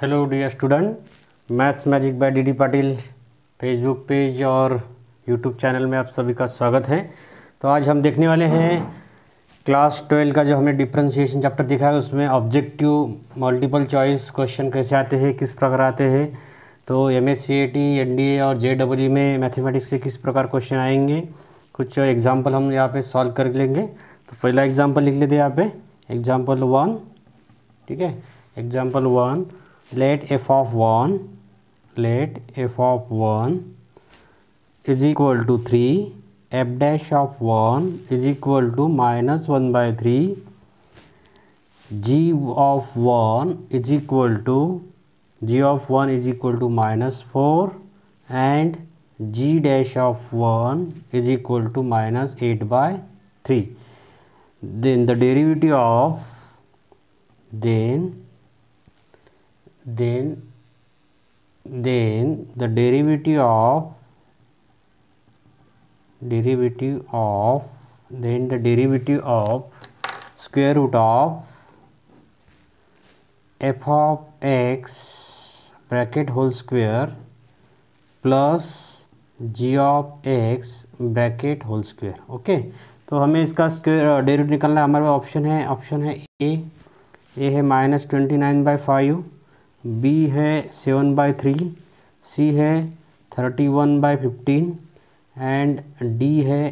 hello dear student maths magic by DD Patil Facebook page और YouTube channel में आप सभी का स्वागत है तो आज हम देखने वाले हैं क्लास ट्वेल्व का जो हमने डिफ्रेंशिएशन चैप्टर देखा है उसमें ऑब्जेक्टिव मल्टीपल चॉइस क्वेश्चन कैसे आते हैं किस प्रकार आते हैं तो एम एस सी और जे डब्ल्यू e में मैथमेटिक्स के किस प्रकार क्वेश्चन आएंगे कुछ एग्जाम्पल हम यहाँ पर सॉल्व कर लेंगे तो पहला एग्जाम्पल लिख लेते हैं यहाँ पे एग्जाम्पल वन ठीक है example one let f of 1 let f of 1 is equal to 3 f dash of 1 is equal to minus 1 by 3 g of 1 is equal to g of 1 is equal to minus 4 and g dash of 1 is equal to minus 8 by 3 then the derivative of then then then the derivative of derivative of then the derivative of square root of f of x bracket whole square plus g of x bracket whole square okay तो हमें इसका square derivative निकालना है हमारे पास option है option है a a है minus twenty nine by five b है सेवन बाय थ्री सी है thirty one by fifteen and D है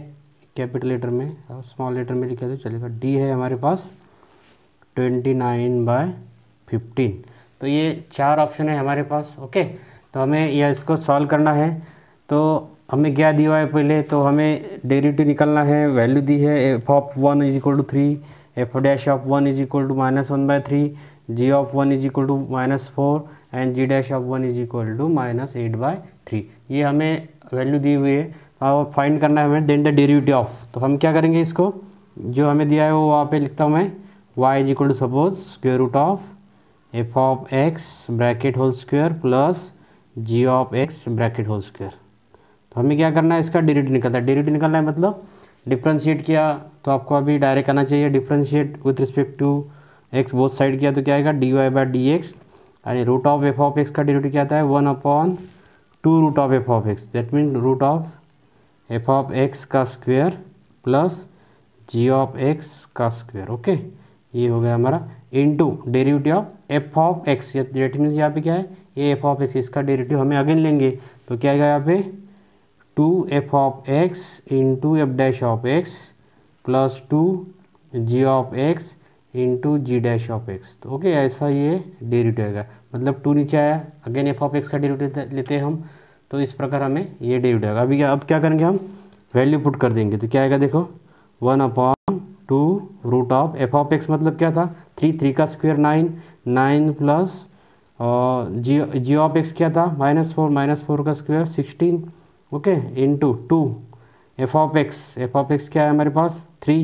कैपिटल लेटर में स्मॉल लेटर में लिखा तो चलेगा डी है हमारे पास ट्वेंटी नाइन बाय फिफ्टीन तो ये चार ऑप्शन है हमारे पास ओके तो हमें यह इसको सॉल्व करना है तो हमें क्या दिया है पहले तो हमें डेरिवेटिव निकलना है वैल्यू दी है f of one is equal to three f dash of one is equal to minus one by three g of one is equal to minus four and g dash of one is equal to minus eight by three ये हमें value दी हुई है और find करना है हमें then the derivative of तो हम क्या करेंगे इसको जो हमें दिया है वो वहाँ पे लिखता हूँ मैं y is equal to suppose square root of f of x bracket whole square plus g of x bracket whole square तो हमें क्या करना है इसका डेरिट निकलता है डेरिट निकलना है मतलब डिफ्रेंशिएट किया तो आपको अभी डायरेक्ट आना चाहिए differentiate with respect to x बहुत साइड किया तो क्या आएगा d y by d x यानी root of f of x का डेरिवेटिव क्या आता है one upon two root of f of x that mean root of f of x का square plus g of x का square okay ये हो गया हमारा into derivative of f of x that means यहाँ पे क्या है ए एफ ऑफ एक्स इसका डेरिवेटिव हमें अगेन लेंगे तो क्या आएगा यहाँ पे two f of x into f dash of x plus two g of x into g dash of x तो ओके ऐसा ये डेरिवेटिव आएगा मतलब टू नीचे आया अगेन एफ ऑफ एक्स का डेरिवेटिव लेते हैं हम तो इस प्रकार हमें ये डेरिवेटिव आएगा अभी अब क्या करेंगे हम वैल्यू पुट कर देंगे तो क्या आएगा देखो one upon two root of f of x मतलब क्या था थ्री थ्री का square nine nine plus g g of x क्या था माइनस फोर माइनस फोर का square sixteen okay into two f of x f of x क्या है हमारे पास three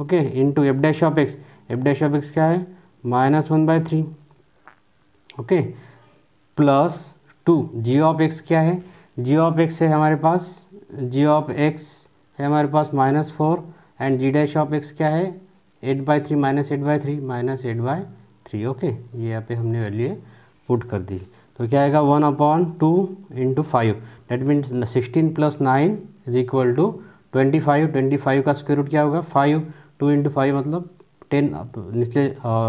okay into f dash of x f dash of x क्या है minus one by three okay plus two g of x क्या है जी of x है हमारे पास जी ऑफ एक्स है हमारे पास minus four and g dash of x क्या है eight by three minus eight by three minus eight by three okay ये यहाँ पे हमने वैल्यू पुट कर दी तो क्या आएगा one upon two into five that mean sixteen plus nine is equal to twenty five twenty five का square root क्या होगा फाइव टू इंटू फाइव मतलब टेन निचले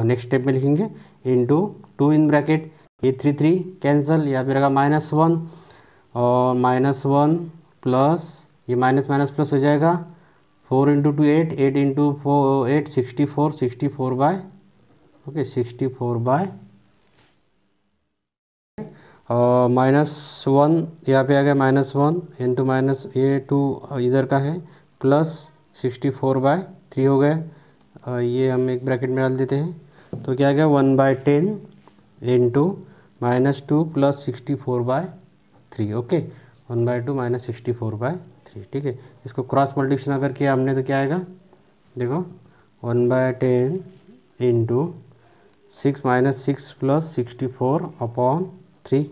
नेक्स्ट स्टेप में लिखेंगे into two in bracket a three three cancel या फिर रहेगा माइनस वन और माइनस वन प्लस ये माइनस माइनस प्लस हो जाएगा four into two eight eight into four eight sixty four sixty four by okay sixty four by minus one यहाँ पे आ गया माइनस वन इंटू माइनस ये two इधर का है plus sixty four by three हो गए ये हम एक ब्रैकेट में डाल देते हैं तो क्या गया one by ten into minus two plus sixty four by three okay one by two minus sixty four by three ठीक है इसको क्रॉस मल्टीप्लिकेशन अगर किया हमने तो क्या आएगा देखो one by ten into six minus six plus sixty four upon three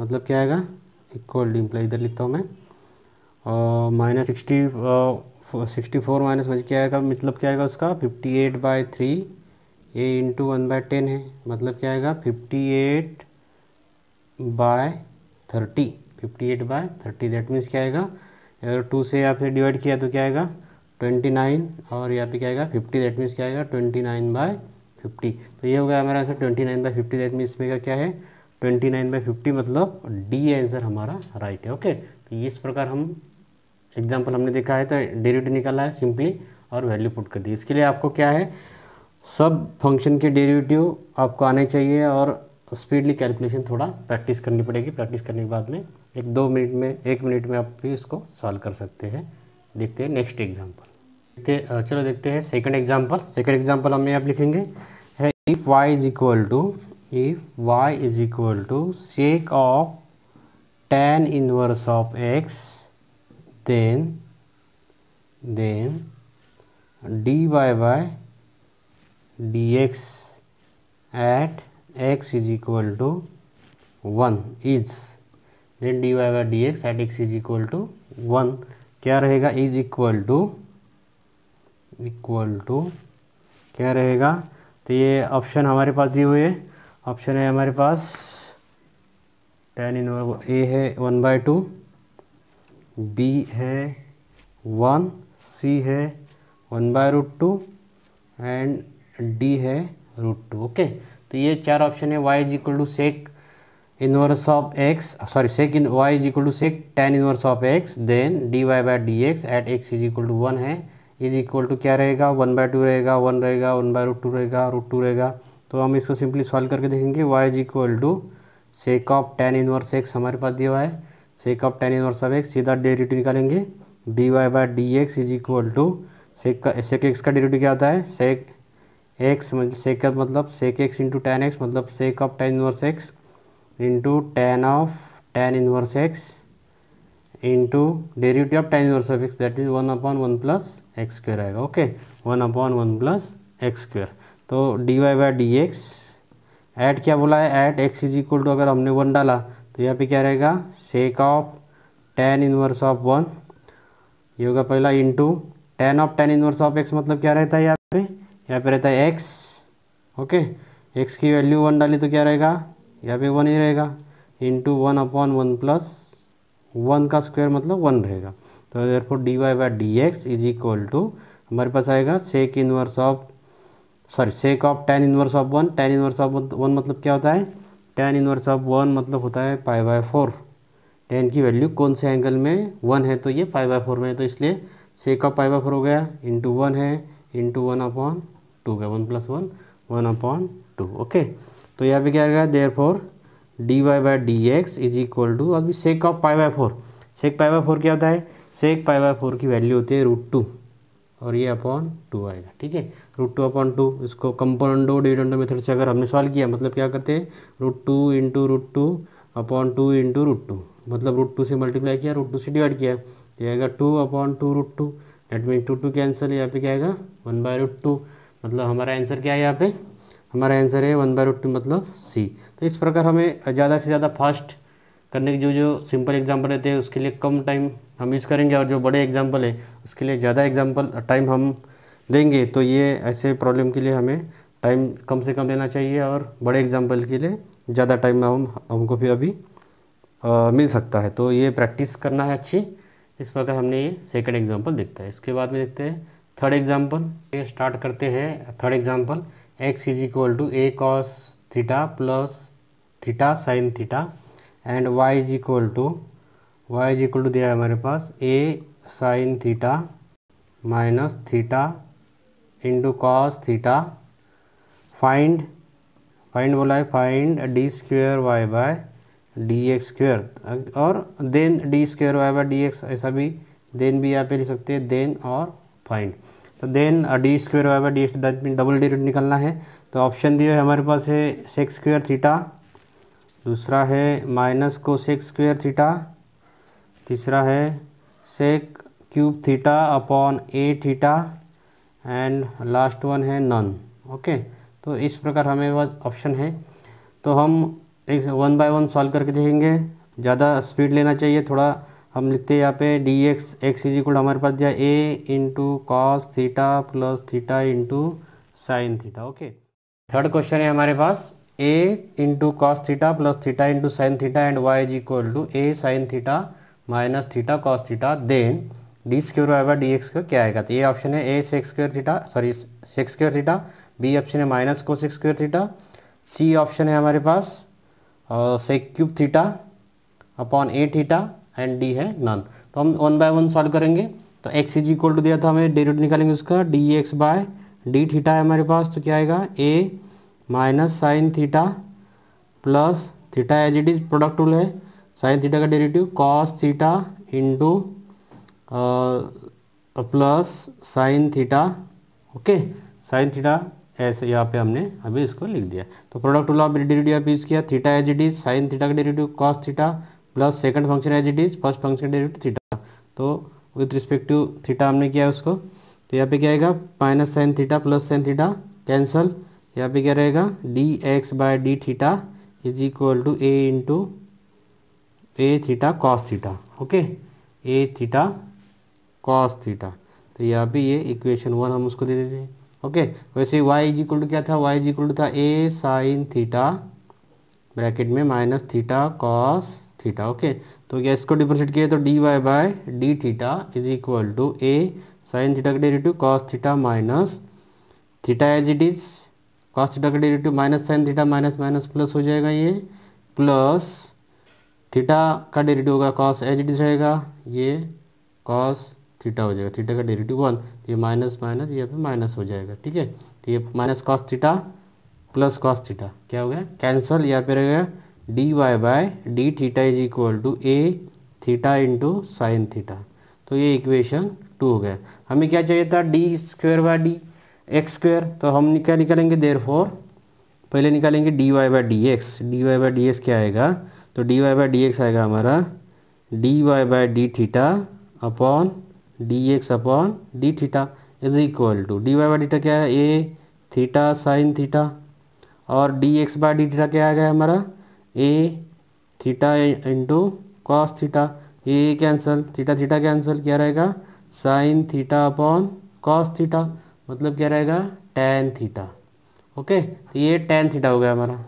मतलब क्या आएगा इक्वल डिम्प्लाई इधर लिखता हूँ मैं minus sixty sixty four minus में क्या आएगा मतलब क्या आएगा उसका fifty eight by three a into one by ten है मतलब क्या आएगा fifty eight by thirty fifty eight by thirty that means क्या आएगा अगर टू से या फिर डिवाइड किया तो क्या आएगा ट्वेंटी नाइन और यहाँ पे क्या आएगा फिफ्टी दैट मीन्स क्या आएगा ट्वेंटी नाइन बाय फिफ्टी तो ये हो गया हमारा answer twenty nine by fifty that means में क्या है ट्वेंटी नाइन बाई फिफ्टी मतलब डी आंसर हमारा राइट है ओके तो इस प्रकार हम एग्जाम्पल हमने देखा है तो डेरिवेटिव निकाला है सिंपली और वैल्यू पुट कर दी इसके लिए आपको क्या है सब फंक्शन के डेरिवेटिव आपको आने चाहिए और स्पीडली कैलकुलेशन थोड़ा प्रैक्टिस करनी पड़ेगी प्रैक्टिस करने के बाद में एक दो मिनट में एक मिनट में आप भी इसको सॉल्व कर सकते हैं देखते हैं नेक्स्ट एग्जाम्पल देखते चलो देखते हैं सेकेंड एग्जाम्पल सेकेंड एग्जाम्पल हम यहाँ लिखेंगे है if y is equal to if y is equal to sec of tan inverse of x then then dy by dx at x is equal to 1 is then dy by dx at x is equal to 1 क्या रहेगा is equal to equal to क्या रहेगा तो ये option हमारे पास दिए हुए option है हमारे पास टेन इन ए है वन बाय टू बी है वन सी है one by root two and D है रूट टू ओके तो ये चार ऑप्शन है y is equal to sec inverse of x sorry sec in y is equal to sec tan inverse of x then d y by d x at x is equal to one है is equal to क्या रहेगा one by two रहेगा one रहेगा one by root two रहेगा root two रहेगा तो हम इसको सिंपली सॉल्व करके देखेंगे y is equal to sec of tan inverse x हमारे पास दिया हुआ है sec of tan inverse of x सीधा डेरिटिव निकालेंगे d y by d x is equal to sec का सेक एक्स का डेरिटिव क्या होता है सेक एक्स मतलब सेक का मतलब sec x into tan x मतलब sec of tan inverse x into tan of tan inverse x into derivative of tan inverse of x that is one upon one plus x square आएगा okay one upon one plus x square तो d y by d x at क्या बोला है at x is equal to अगर हमने one डाला तो यहाँ पे क्या रहेगा sec of tan inverse of one ये होगा पहला into tan of tan inverse of x मतलब क्या रहता है यहाँ पे यहाँ पे रहता है एक्स ओके एक्स की वैल्यू वन डाली तो क्या रहेगा यहाँ पे वन ही रहेगा into one upon one plus one का स्क्वायर मतलब वन रहेगा तो for d y by d x is equal to हमारे पास आएगा sec inverse of sorry sec of tan inverse of one tan inverse of one मतलब क्या होता है टेन इनवर्स ऑफ वन मतलब होता है पाई बाय फोर टेन की वैल्यू कौन से एंगल में वन है तो ये पाई बाय फोर में है तो इसलिए sec of pi by four हो गया इंटू वन है इंटू वन अपॉन टू गया one plus one one upon two okay तो यहाँ पे क्या गया therefore d y by d x is equal to अभी sec of pi by four sec pi by four क्या होता है सेक पाई बाय फोर की वैल्यू होती है रूट टू और ये अपॉन टू आएगा ठीक है रूट टू अपॉन टू इसको कंपाउंडो डिविडेंडो मेथड से अगर हमने सॉल्व किया मतलब क्या करते हैं root two into root two upon two into root two मतलब रूट टू से मल्टीप्लाई किया रूट टू से डिवाइड किया तो आएगा two upon two root two that mean two two cancel यहाँ पे क्या आएगा वन बाय रूट टू मतलब हमारा आंसर क्या है यहाँ पे हमारा आंसर है वन बाय रूट टू मतलब सी तो इस प्रकार हमें ज़्यादा से ज़्यादा फास्ट करने के जो जो सिंपल एग्जाम्पल रहते हैं उसके लिए कम टाइम हम यूज़ करेंगे और जो बड़े एग्जाम्पल है उसके लिए ज़्यादा एग्जाम्पल टाइम हम देंगे तो ये ऐसे प्रॉब्लम के लिए हमें टाइम कम से कम लेना चाहिए और बड़े एग्जाम्पल के लिए ज़्यादा टाइम हम हमको फिर अभी आ, मिल सकता है तो ये प्रैक्टिस करना है अच्छी इस प्रकार हमने ये सेकेंड एग्जाम्पल देखता है इसके बाद में देखते हैं थर्ड एग्जाम्पल ये स्टार्ट करते हैं third example x is equal to a cos theta plus theta sine theta and y is equal to y is equal to दिया है हमारे पास a sine theta minus theta into cos theta find find बोला है find d square y by d x square और then d square y by d x ऐसा भी then भी यहाँ पे लिख सकते हैं देन और फाइंड तो then d square y by d x double d root निकलना है तो ऑप्शन दिए है हमारे पास है सेक्स स्क्वेयर थीटा दूसरा है माइनस को सेक्स स्क्वेयर थीटा तीसरा है sec cube theta upon a theta and last one है नन ओके तो इस प्रकार हमें पास ऑप्शन है तो हम एक वन बाय वन सॉल्व करके देखेंगे ज़्यादा स्पीड लेना चाहिए थोड़ा हम लिखते हैं यहाँ पे d x x is equal हमारे पास दिया a into cos theta plus theta into sine theta okay third question है हमारे पास a into cos theta plus theta into sine theta and y is equal to a sine theta minus theta cos theta then d square आएगा d x square क्या आएगा तो ये option है A sec square theta sorry sec square theta B option है minus cosec square theta C option है हमारे पास sec cube theta upon a theta and D है नन तो हम वन बाय वन सॉल्व करेंगे तो एक्स इज इक्वल टू दिया था हमें डेरिवेटिव निकालेंगे उसका d x by d theta है हमारे पास तो क्या आएगा a minus sine theta plus theta as it is product rule है साइन थीटा का derivative cos theta into plus sine theta okay sine theta ऐसे यहाँ पे हमने अभी इसको लिख दिया तो प्रोडक्ट रूल ऑफ डेरिवेटिव आप यूज़ किया theta as it is sine theta का derivative cos theta plus second function as it is first function derivative theta तो विथ रिस्पेक्ट टू थीटा हमने किया उसको तो यहाँ पे क्या आएगा minus sine theta plus sine theta cancel यहाँ पे क्या रहेगा d x by d theta is equal to a into a theta cos theta okay a theta cos theta तो यह भी ये इक्वेशन वन हम उसको दे देते हैं ओके वैसे ही वाई इज इक्वल टू क्या था वाई इज इक्वल टू था ए साइन थीटा ब्रैकेट में minus theta cos theta okay तो क्या इसको डिपोजिट किया तो d y by d theta is equal to a sine theta का derivative cos theta minus theta as it is cos theta का derivative minus sine theta minus minus plus हो जाएगा ये प्लस थीटा का डेरिवेटिव होगा cos as it is रहेगा ये cos theta हो जाएगा थीटा का डेरिवेटिव वन तो ये माइनस माइनस ये पे माइनस हो जाएगा ठीक है तो ये minus cos theta plus cos theta क्या हो गया कैंसल यहाँ पे रहेगा d y by d theta is equal to a theta into sine theta तो ये इक्वेशन टू हो गया हमें क्या चाहिए था d square by d x square तो हम क्या निकालेंगे देर फोर पहले निकालेंगे d y by d x d y by d x क्या आएगा तो d y by d x आएगा हमारा d y by d theta upon d x upon d theta is equal to d y by d theta क्या है a theta sine theta और d x by d theta क्या आ गया हमारा a theta into cos theta a cancel theta theta cancel क्या रहेगा sine theta upon cos theta मतलब क्या रहेगा टेन थीटा ओके तो ये टेन थीटा हो गया हमारा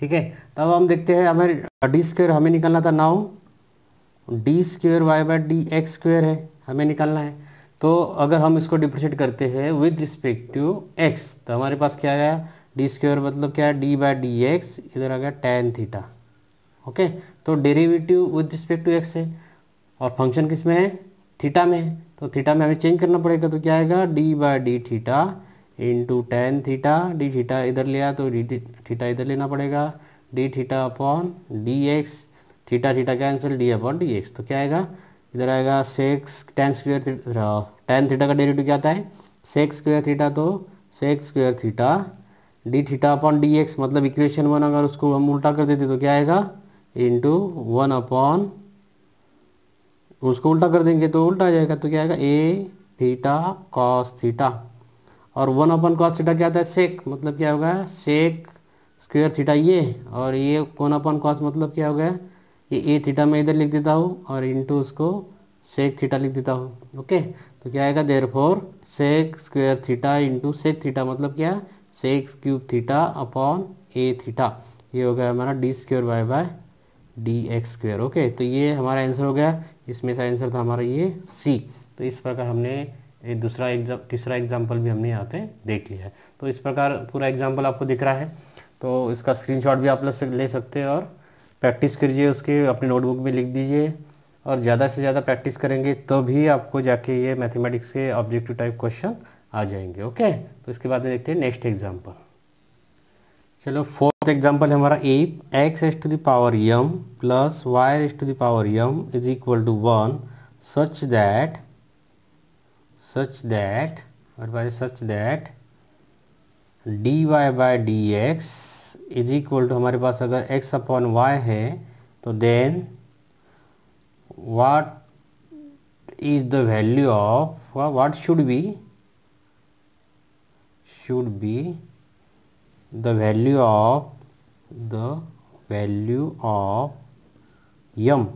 ठीक है तब हम देखते हैं हमें डी स्क्र हमें निकलना था now d square y by d x square है हमें निकालना है तो अगर हम इसको डिप्रिशिएट करते हैं विद रिस्पेक्ट टू एक्स तो हमारे पास क्या आया डी स्क्वेयर मतलब क्या है डी बाय डी एक्स इधर आ गया टेन थीटा ओके तो derivative with respect to x है और फंक्शन किस में है थीटा में है तो थीटा में हमें चेंज करना पड़ेगा तो क्या आएगा d by d theta into tan theta d theta इधर लिया तो डी थीटा इधर लेना पड़ेगा d theta upon d x theta theta cancel d upon d x तो क्या आएगा इधर आएगा sec tan square tan theta का डेरिवेटिव क्या आता है सेक्स स्क्वेयर थीटा तो sec square theta d theta upon d x मतलब इक्वेशन वन अगर उसको हम उल्टा कर देते तो क्या आएगा इंटू वन अपॉन उसको उल्टा कर देंगे तो उल्टा आ जाएगा तो क्या आएगा ए थीटा कॉस थीटा और वन अपन कॉस थीटा क्या आता है सेक मतलब क्या होगा सेक स्क्वेयर थीटा ये और ये वन अपन कॉस मतलब क्या हो गया ये ए थीटा मैं इधर लिख देता हूँ और इंटू उसको सेक थीटा लिख देता हूँ ओके तो क्या आएगा therefore sec square theta into sec theta मतलब क्या sec cube theta upon a theta ये हो गया हमारा d square by by d x square okay तो ये हमारा आंसर हो गया इसमें से आंसर था हमारा ये सी तो इस प्रकार हमने ये दूसरा एग्जाम तीसरा एग्जाम्पल भी हमने यहाँ पे देख लिया है तो इस प्रकार पूरा एग्जाम्पल आपको दिख रहा है तो इसका स्क्रीनशॉट भी आप लोग ले सकते हैं और प्रैक्टिस करिए उसके अपने नोटबुक में लिख दीजिए और ज़्यादा से ज़्यादा प्रैक्टिस करेंगे तो भी आपको जाके ये मैथमेटिक्स के ऑब्जेक्टिव टाइप क्वेश्चन आ जाएंगे ओके तो इसके बाद में देखते हैं नेक्स्ट एग्जाम्पल चलो फोर्थ एग्जाम्पल है हमारा a x s to the power m plus y s to the power m is equal to one such that such that और by such that d y by d x is equal to हमारे पास अगर x upon y है तो then what is the value of what should be should be the value of the value of m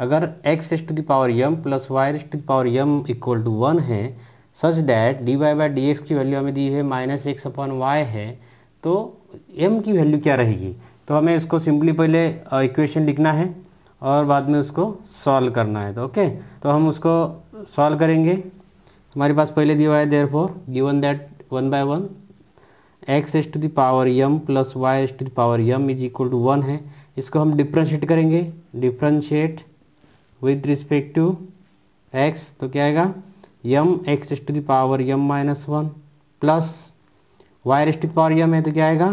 अगर x s to the power m plus y s to the power m equal to one है such that d y by d x की value हमें दी है minus x upon y है तो m की value क्या रहेगी तो हमें इसको सिंपली पहले इक्वेशन लिखना है और बाद में उसको सॉल्व करना है तो ओके तो हम उसको सॉल्व करेंगे हमारे पास पहले दिया हुआ है therefore given that one by one x s to the power m plus y s to the power m is equal to one है इसको हम डिफ्रेंशिएट करेंगे differentiate with respect to x तो क्या आएगा m x s to the power m minus one plus y raised power m है तो क्या आएगा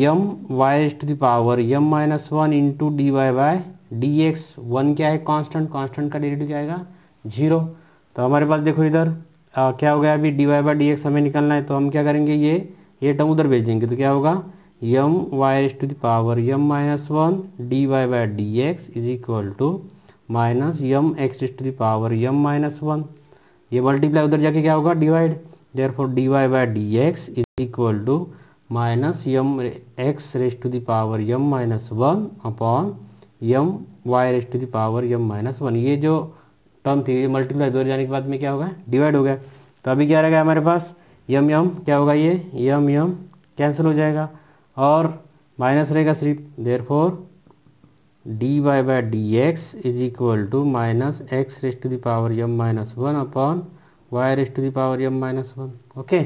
m y raised the power m minus one into d y by d x one क्या है constant constant का डेरेटिव क्या आएगा zero तो हमारे पास देखो इधर आ, क्या हो गया अभी d y by d x हमें निकलना है तो हम क्या करेंगे ये ये टर्म उधर भेज देंगे तो क्या होगा m y raised to the power m minus one d y by d x is equal to minus m x to the power m minus one ये मल्टीप्लाई उधर जाके क्या होगा divide therefore dy by dx is equal to minus m x raised to the power m minus one upon m y raised to the power m minus one ये जो term थी ये multiply दो जाने के बाद में क्या होगा डिवाइड हो गया तो अभी क्या रहेगा हमारे पास यम यम क्या होगा ये यम यम कैंसिल हो जाएगा और माइनस रहेगा सिर्फ therefore d y by d x is equal to minus x raised to power m minus one upon y raised to the power m minus one okay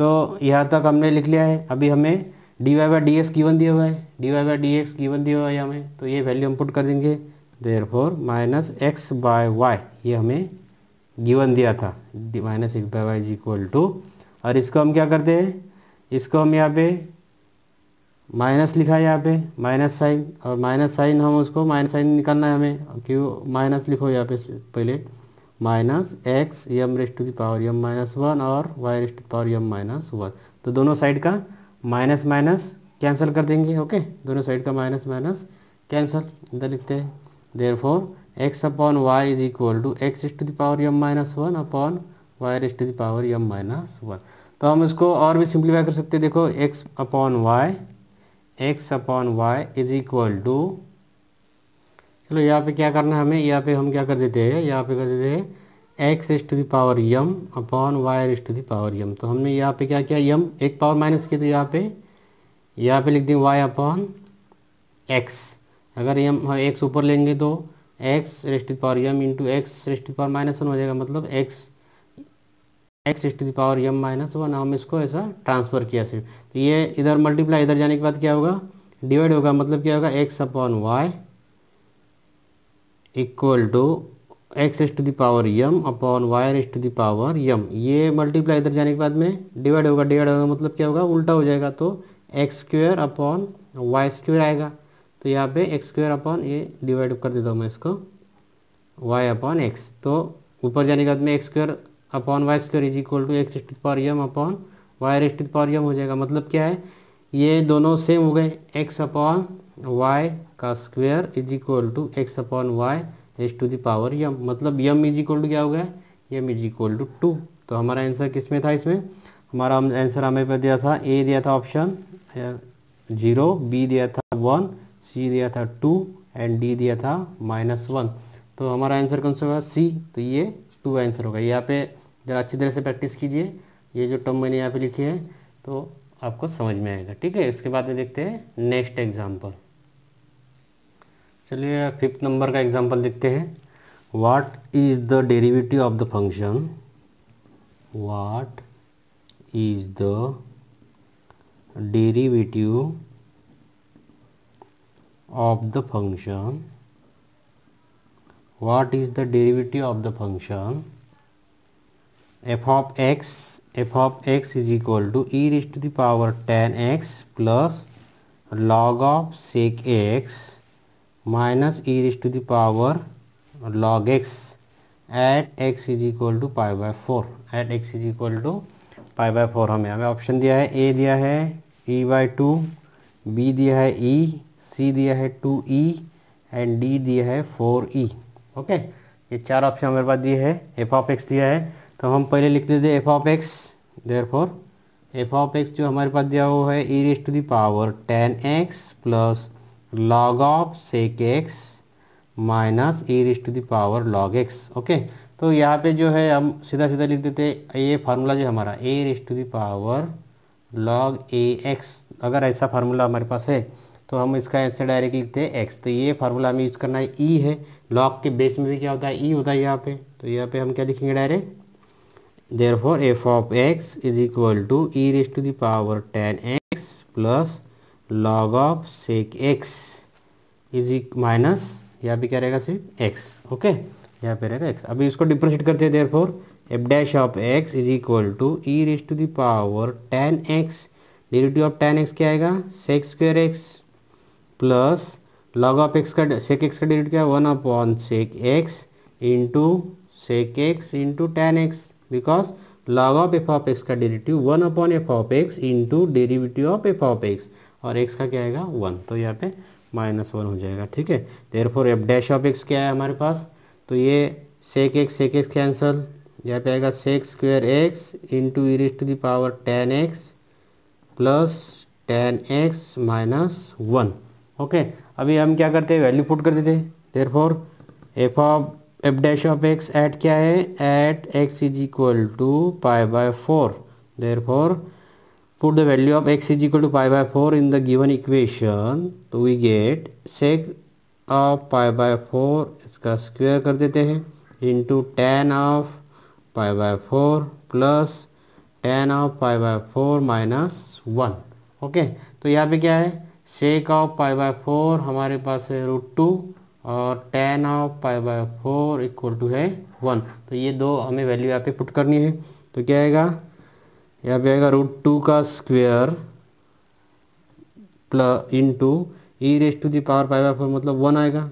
तो यहाँ तक हमने लिख लिया है अभी हमें d y by d x given दिया हुआ है d y by d x given दिया हुआ है हमें तो ये वैल्यू हम पुट कर देंगे therefore minus x by y ये हमें गिवन दिया था d minus x by y is equal to और इसको हम क्या करते हैं इसको हम यहाँ पे माइनस लिखा है यहाँ पे माइनस साइन और माइनस साइन हम उसको माइनस साइन निकालना है हमें क्यों माइनस लिखो यहाँ पे पहले minus x m raised to की पावर एम माइनस वन और y raised to power m minus one तो दोनों साइड का माइनस माइनस कैंसिल कर देंगे ओके दोनों साइड का माइनस माइनस कैंसिल इधर लिखते हैं therefore x upon y is equal to x raised to the power m minus one upon y raised to the power m minus one तो हम इसको और भी सिंप्लीफाई कर सकते हैं देखो x upon y x upon y is equal to चलो यहाँ पे क्या करना है हमें यहाँ पे हम क्या कर देते हैं यहाँ पे कर देते हैं x s to the power m upon y s to the power m तो हमने यहाँ पे क्या किया यम एक पावर माइनस किया तो यहाँ पे यहाँ पे लिख दें वाई अपॉन एक्स अगर यम हम एक्स हाँ, ऊपर लेंगे तो x s to power m into x s to power minus one हो जाएगा मतलब x x s to power m minus one हम इसको ऐसा ट्रांसफ़र किया सिर्फ तो ये इधर मल्टीप्लाई इधर जाने के बाद क्या होगा डिवाइड होगा मतलब क्या होगा x upon y equal to x s to the power m upon y s to the power m ये मल्टीप्लाई इधर जाने के बाद में डिवाइड होगा डिवाइड होगा मतलब क्या होगा उल्टा हो जाएगा तो x square upon y square आएगा तो यहाँ पे एक्स स्क्वेयर अपॉन ये डिवाइड कर देता हूँ मैं इसको वाई अपॉन एक्स तो ऊपर जाने के बाद में x square upon y square is equal to x s to the power m upon y s to power m हो जाएगा मतलब क्या है ये दोनों सेम हो गए एक्स अपॉन y का square is equal to x upon y एच टू दावर यम मतलब यम इज इक्वल टू क्या हो गया m is equal to two तो हमारा आंसर किस में था इसमें हमारा आंसर हमें पे दिया था ए दिया था ऑप्शन जीरो बी दिया था वन सी दिया था टू एंड डी दिया था माइनस वन तो हमारा आंसर कौन सा होगा सी तो ये टू आंसर होगा यहाँ पे जरा अच्छी तरह से प्रैक्टिस कीजिए ये जो टर्म मैंने यहाँ पे लिखी है तो आपको समझ में आएगा ठीक है इसके बाद में देखते हैं नेक्स्ट एग्जाम्पल चलिए फिफ्थ नंबर का एग्जांपल देखते हैं what is the derivative of the function what is the derivative of the function what is the derivative of the function f of x f of x is equal to e raised the power tan x plus log of sec x minus e raised to the power log x at x is equal to pi by four eight x is equal to pi by four हमें हमें option दिया है ए दिया है ई bye two B दिया है ई e, सी दिया है टू ई एंड डी दिया है फोर ई ओके ये चार ऑप्शन हमारे पास दिए है एफ ऑफ एक्स दिया है तो हम पहले लिख देते f of x therefore f of x जो हमारे पास दिया हुआ है e raised to the power tan x plus log of sec x minus e raised to the power log x okay तो यहाँ पे जो है हम सीधा सीधा लिख देते ये फार्मूला जो है हमारा a raised to the power log a x अगर ऐसा फार्मूला हमारे पास है तो हम इसका ऐसे डायरेक्ट लिखते हैं एक्स तो ये फार्मूला हमें यूज़ करना e है ई है लॉग के बेस में भी क्या होता है ई e होता है यहाँ पे तो यहाँ पे हम क्या लिखेंगे direct therefore f of x is equal to e raised to the power tan x plus log of sec x is minus यहाँ पे क्या रहेगा सिर्फ एक्स ओके यहाँ पे रहेगा एक्स अभी इसको डिफ्रेंशिएट करते हैं therefore f dash of x is equal to e raised to the power tan x derivative of tan x क्या आएगा sec square x plus log of x का सेक एक्स का डेरिवेटिव क्या one upon sec x into sec x into tan x because log of f of x का derivative one upon f of x into derivative of f of x और x का क्या आएगा one तो यहाँ पे minus one हो जाएगा ठीक है therefore f dash of x क्या है हमारे पास तो ये sec x sec x cancel यहाँ पे आएगा sec square x into e raised to the power tan x plus tan x minus one okay अभी हम क्या करते हैं वैल्यू पुट कर देते therefore f of f dash of x at क्या है at x is equal to pi by four there four put the value of x is equal to pi by 4 in the given equation तो we get sec of pi by 4 इसका square कर देते हैं into tan of pi by 4 plus tan of pi by 4 minus 1 okay तो यहाँ पे क्या है sec of pi by 4 हमारे पास है root 2 और tan of pi by 4 equal to है 1 तो ये दो हमें value यहाँ पे पुट करनी है तो क्या आएगा यहाँ पे आएगा रूट टू का square plus into e raised to the power five by four मतलब वन आएगा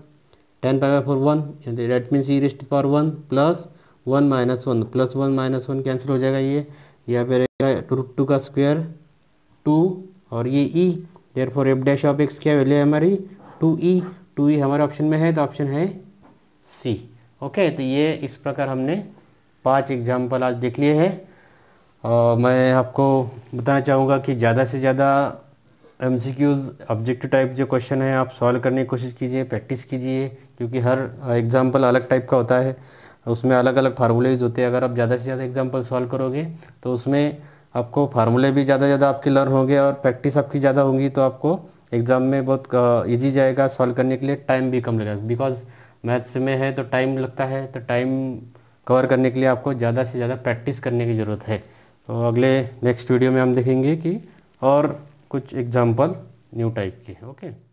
tan five by four one that means e raised to power one plus one minus one plus one minus one cancel हो जाएगा ये यहाँ पे रहेगा root two का square two और ये e therefore f dash of x क्या वैल्यू है हमारी टू ई टू ई हमारे ऑप्शन में है तो ऑप्शन है सी ओके तो ये इस प्रकार हमने पांच एग्जाम्पल आज देख लिए हैं मैं आपको बताना चाहूँगा कि ज़्यादा से ज़्यादा M C Qs objective type जो क्वेश्चन है आप सॉल्व करने की कोशिश कीजिए प्रैक्टिस कीजिए क्योंकि हर एग्ज़ाम्पल अलग टाइप का होता है उसमें अलग अलग फार्मूलेज होते हैं अगर आप ज़्यादा से ज़्यादा एग्ज़ाम्पल सॉल्व करोगे तो उसमें आपको फार्मूले भी ज़्यादा ज़्यादा आपके लर्न होंगे और प्रैक्टिस आपकी ज़्यादा होगी तो आपको एग्ज़ाम में बहुत ईजी जाएगा सॉल्व करने के लिए टाइम भी कम लगेगा बिकॉज मैथ्स में है तो टाइम लगता है तो टाइम कवर करने के लिए आपको ज़्यादा से ज़्यादा प्रैक्टिस करने की ज़रूरत है तो अगले नेक्स्ट वीडियो में हम देखेंगे कि और कुछ एग्जाम्पल न्यू टाइप के ओके